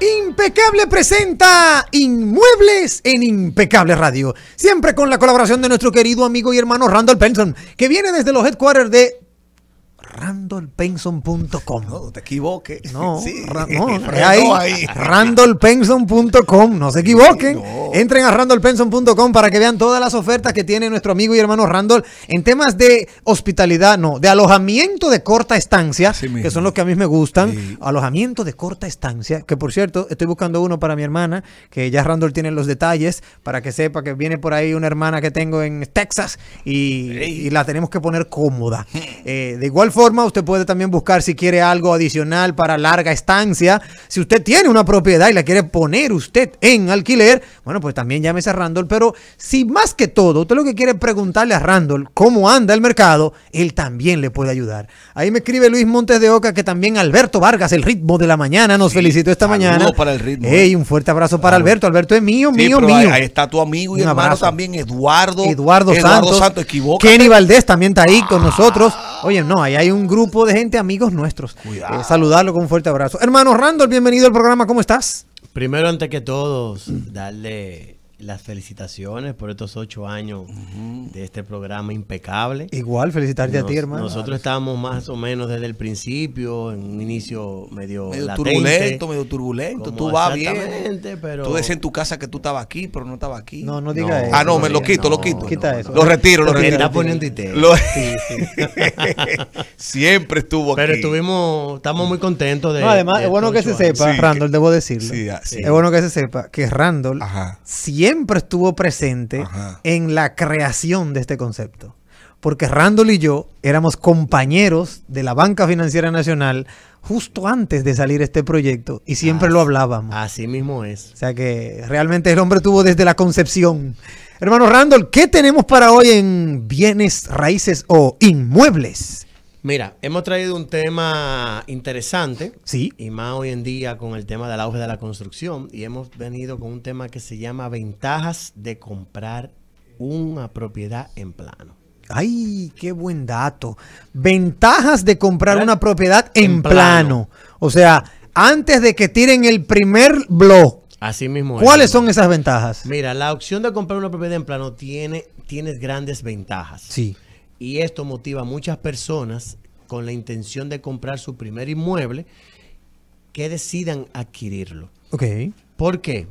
Impecable presenta Inmuebles en Impecable Radio. Siempre con la colaboración de nuestro querido amigo y hermano Randall Benson, que viene desde los headquarters de randolpenson.com. No, te equivoques. No, sí. ra no ahí, randolpenson.com. No se equivoquen. Entren a randolpenson.com para que vean todas las ofertas que tiene nuestro amigo y hermano Randall en temas de hospitalidad, no, de alojamiento de corta estancia, que son los que a mí me gustan. Alojamiento de corta estancia, que por cierto, estoy buscando uno para mi hermana, que ya Randall tiene los detalles para que sepa que viene por ahí una hermana que tengo en Texas y, la tenemos que poner cómoda. Eh, de igual forma, usted puede también buscar si quiere algo adicional para larga estancia. Si usted tiene una propiedad y la quiere poner usted en alquiler, bueno, pues también llámese a Randall. Pero si más que todo, usted lo que quiere preguntarle a Randall cómo anda el mercado, él también le puede ayudar. Ahí me escribe Luis Montes de Oca que también Alberto Vargas, el ritmo de la mañana, nos felicitó esta mañana. Eh. un fuerte abrazo para Alberto. Alberto es mío, mío, mío. Ahí está tu amigo y hermano también, Eduardo. Eduardo, Santos Kenny Valdés también está ahí con ah. nosotros. Oye, no, ahí hay un grupo de gente, amigos nuestros. Eh, saludarlo con un fuerte abrazo. Hermano Randall, bienvenido al programa, ¿cómo estás? Primero, antes que todos, darle las felicitaciones por estos ocho años de este programa impecable. Igual, felicitarte a ti, hermano. Nosotros estábamos más o menos desde el principio, en un inicio medio, turbulento, medio turbulento. Tú vas bien. Pero... Tú decías en tu casa que tú estabas aquí, pero no estaba aquí. No, no digas eso. Ah, no, me lo quito, lo quito. Lo retiro, lo retiro. lo... Siempre estuvo aquí. Pero estuvimos, estamos muy contentos de. además, es bueno que se sepa, Randall, debo decirlo. Ah, es bueno que se sepa que Randall siempre siempre estuvo presente en la creación de este concepto. Porque Randall y yo éramos compañeros de la Banca Financiera Nacional justo antes de salir este proyecto y siempre ah, lo hablábamos. Así mismo es. O sea que realmente el hombre tuvo desde la concepción. Hermano Randall, ¿qué tenemos para hoy en bienes raíces o inmuebles? Mira, hemos traído un tema interesante. Sí. Y más hoy en día con el tema del auge de la construcción. Y hemos venido con un tema que se llama ventajas de comprar una propiedad en plano. Ay, qué buen dato. Ventajas de comprar una propiedad en, plano. O sea, antes de que tiren el primer blog. Así mismo. ¿Cuáles son esas ventajas? Mira, la opción de comprar una propiedad en plano tiene, tiene grandes ventajas. Sí y esto motiva a muchas personas con la intención de comprar su primer inmueble que decidan adquirirlo. Ok. ¿Por qué?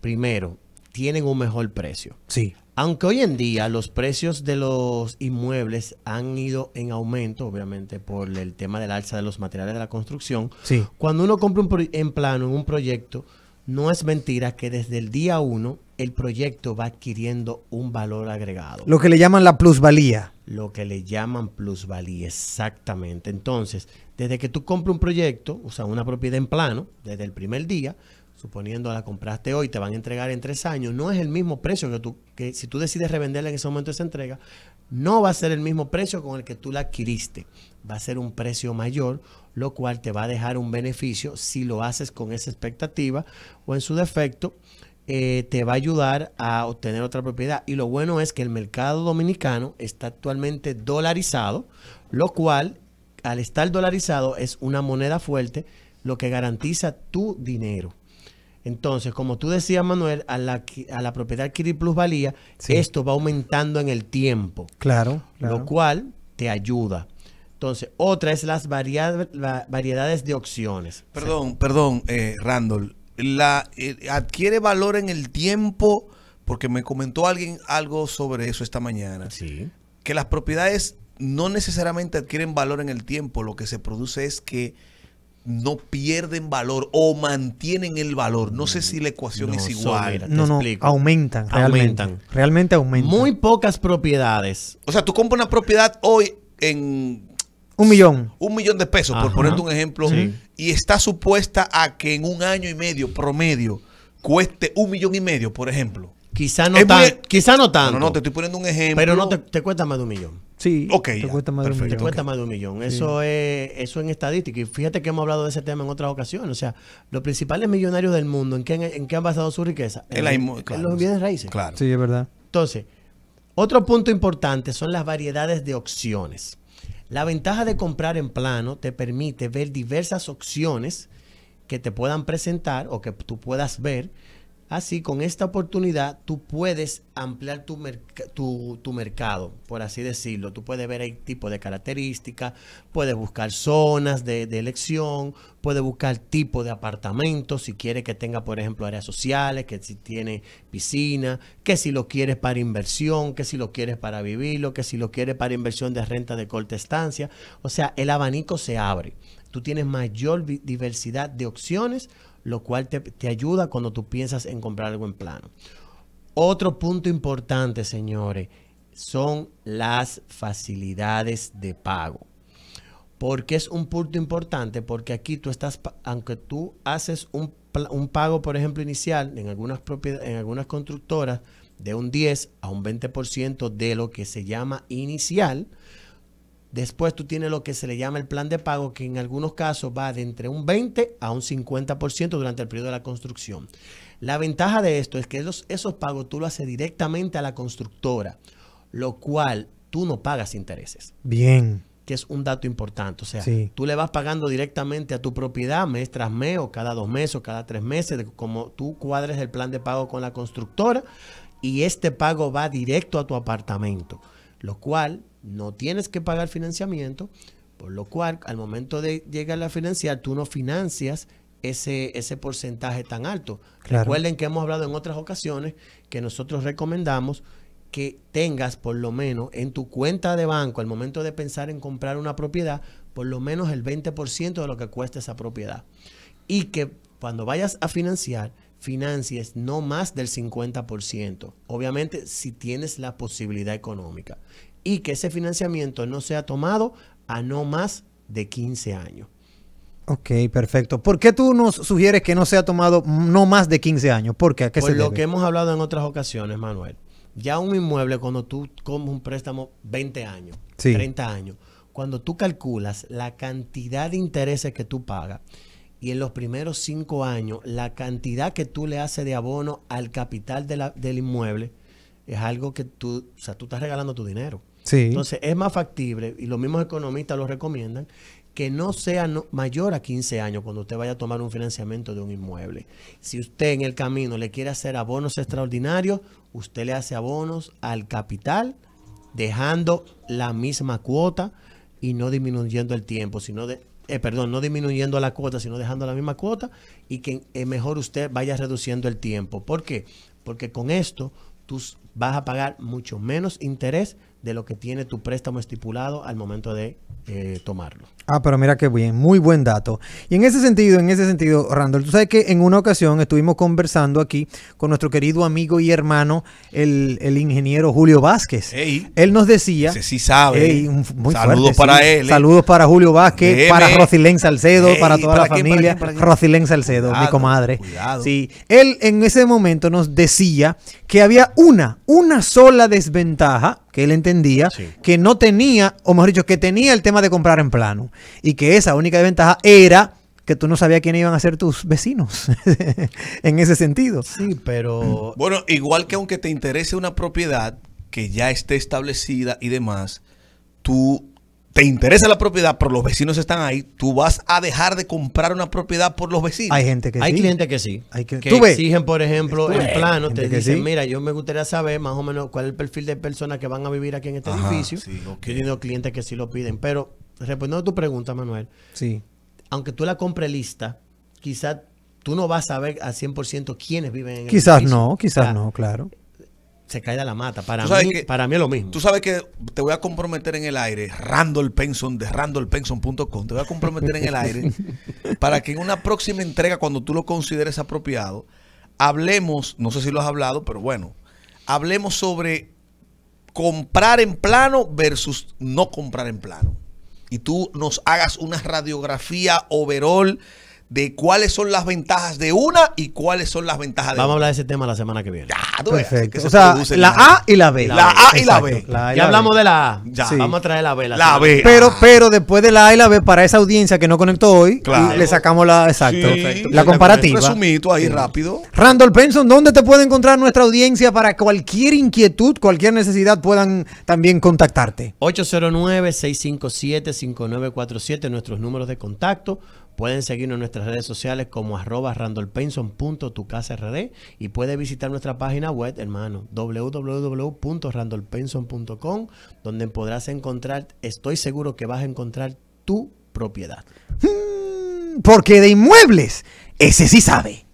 Primero, tienen un mejor precio. Sí. Aunque hoy en día los precios de los inmuebles han ido en aumento, obviamente por el tema del alza de los materiales de la construcción, sí. cuando uno compra en plano en un proyecto, no es mentira que desde el día uno el proyecto va adquiriendo un valor agregado. Lo que le llaman la plusvalía. Lo que le llaman plusvalía, exactamente. Entonces, desde que tú compras un proyecto, o sea, una propiedad en plano, desde el primer día, suponiendo la compraste hoy, te van a entregar en tres años, no es el mismo precio que tú, que si tú decides revenderla en ese momento esa entrega, no va a ser el mismo precio con el que tú la adquiriste, va a ser un precio mayor, lo cual te va a dejar un beneficio si lo haces con esa expectativa o en su defecto. Eh, te va a ayudar a obtener otra propiedad. Y lo bueno es que el mercado dominicano está actualmente dolarizado, lo cual, al estar dolarizado, es una moneda fuerte, lo que garantiza tu dinero. Entonces, como tú decías, Manuel, a la, a la propiedad adquirir plusvalía, esto va aumentando en el tiempo. Claro, Lo cual te ayuda. Entonces, otra es las variedades de opciones. Perdón, perdón, eh, Randall. Eh, adquiere valor en el tiempo, porque me comentó alguien algo sobre eso esta mañana. Sí. Que las propiedades no necesariamente adquieren valor en el tiempo, lo que se produce es que no pierden valor o mantienen el valor. No sé si la ecuación es igual. no, no, aumentan realmente, aumentan. realmente aumentan. Muy pocas propiedades. O sea, tú compras una propiedad hoy en... Un millón. Un millón de pesos, por ponerte un ejemplo. Y está supuesta a que en un año y medio promedio cueste un millón y medio, por ejemplo. Quizá no, no tanto. No, no, te estoy poniendo un ejemplo. Pero no te, te cuesta más de un millón. Sí, te cuesta más de un millón. Eso, es, eso en estadística. Y fíjate que hemos hablado de ese tema en otras ocasiones. O sea, los principales millonarios del mundo, ¿en qué, han basado su riqueza? en los bienes raíces. Claro. Sí, es verdad. Entonces, otro punto importante son las variedades de opciones. La ventaja de comprar en plano te permite ver diversas opciones que te puedan presentar o que tú puedas ver Así, con esta oportunidad, tú puedes ampliar tu, tu, mercado, por así decirlo. Tú puedes ver el tipo de características, puedes buscar zonas de, de, elección, puedes buscar tipo de apartamento, si quieres que tenga, por ejemplo, áreas sociales, que si tiene piscina, que si lo quieres para inversión, que si lo quieres para vivirlo, que si lo quieres para inversión de renta de corta estancia. O sea, el abanico se abre. Tú tienes mayor diversidad de opciones lo cual te, ayuda cuando tú piensas en comprar algo en plano. Otro punto importante, señores, son las facilidades de pago. Porque es un punto importante, porque aquí tú estás, aunque tú haces un, un pago, por ejemplo, inicial en algunas, en algunas constructoras de un 10 a un 20% de lo que se llama inicial, Después tú tienes lo que se le llama el plan de pago, que en algunos casos va de entre un 20 a un 50% durante el periodo de la construcción. La ventaja de esto es que esos, esos pagos tú lo haces directamente a la constructora, lo cual tú no pagas intereses. Bien. Que es un dato importante. O sea, tú le vas pagando directamente a tu propiedad mes tras mes o cada dos meses o cada tres meses, como tú cuadres el plan de pago con la constructora y este pago va directo a tu apartamento, lo cual no tienes que pagar financiamiento, por lo cual al momento de llegar a financiar, tú no financias ese, ese porcentaje tan alto. Recuerden que hemos hablado en otras ocasiones que nosotros recomendamos que tengas por lo menos en tu cuenta de banco al momento de pensar en comprar una propiedad, por lo menos el 20% de lo que cuesta esa propiedad. Y que cuando vayas a financiar, financies no más del 50%. Obviamente, si tienes la posibilidad económica y que ese financiamiento no sea tomado a no más de 15 años. Ok, perfecto. ¿Por qué tú nos sugieres que no sea tomado no más de 15 años? ¿Por qué? Por lo que hemos hablado en otras ocasiones, Manuel. Ya un inmueble, cuando tú como un préstamo 20 años, 30 años, cuando tú calculas la cantidad de intereses que tú pagas y en los primeros 5 años la cantidad que tú le haces de abono al capital del inmueble, es algo que tú, o sea, tú estás regalando tu dinero. Entonces es más factible, y los mismos economistas lo recomiendan, que no sea mayor a 15 años cuando usted vaya a tomar un financiamiento de un inmueble. Si usted en el camino le quiere hacer abonos extraordinarios, usted le hace abonos al capital, dejando la misma cuota y no disminuyendo el tiempo, sino de, eh, perdón, no disminuyendo la cuota, sino dejando la misma cuota y que mejor usted vaya reduciendo el tiempo. ¿Por qué? Porque con esto tú vas a pagar mucho menos interés de lo que tiene tu préstamo estipulado al momento de eh, tomarlo. Ah, pero mira qué bien, muy buen dato. Y en ese sentido, en ese sentido, Randall, tú sabes que en una ocasión estuvimos conversando aquí con nuestro querido amigo y hermano, el, ingeniero Julio Vázquez. él nos decía... sí sabe. ¿eh? saludos para él. ¿eh? Saludos para Julio Vázquez, para Rosilén Salcedo, para toda la familia. Salcedo, mi comadre. él en ese momento nos decía que había una, una sola desventaja que él entendía que no tenía, o mejor dicho, que tenía el tema de comprar en plano y que esa única ventaja era que tú no sabías quiénes iban a ser tus vecinos en ese sentido. Sí, pero... Bueno, igual que aunque te interese una propiedad que ya esté establecida y demás, tú te interesa la propiedad, pero los vecinos están ahí, tú vas a dejar de comprar una propiedad por los vecinos. Hay gente que Hay clientes que sí. Hay que, que exigen, por ejemplo, el plano, te dicen, mira, yo me gustaría saber más o menos cuál es el perfil de personas que van a vivir aquí en este edificio. Sí, okay. clientes que sí lo piden, pero respondiendo a tu pregunta, Manuel. Sí. Aunque tú la compres lista, quizás tú no vas a saber al 100% quiénes viven en el Quizás no, quizás no, claro se cae la mata. Para mí, para mí es lo mismo. Tú sabes que te voy a comprometer en el aire, Randall Penson de randolpenson.com. te voy a comprometer en el aire para que en una próxima entrega, cuando tú lo consideres apropiado, hablemos, no sé si lo has hablado, pero bueno, hablemos sobre comprar en plano versus no comprar en plano. Y tú nos hagas una radiografía overall de cuáles son las ventajas de una y cuáles son las ventajas de Vamos otra. Vamos a hablar de ese tema la semana que viene. Ya, o sea, la A y la B. La, A y la B. ya hablamos de la A. Ya. Vamos a traer la B. La, B. Pero, ah. pero después de la A y la B, para esa audiencia que no conectó hoy, le sacamos la exacto, la comparativa. Un resumito ahí rápido. Randall Benson, ¿dónde te puede encontrar nuestra audiencia para cualquier inquietud, cualquier necesidad puedan también contactarte? 809-657-5947, nuestros números de contacto Pueden seguirnos en nuestras redes sociales como arroba y puede visitar nuestra página web, hermano, www.randolpenson.com, donde podrás encontrar, estoy seguro que vas a encontrar tu propiedad. Mm, porque de inmuebles, ese sí sabe.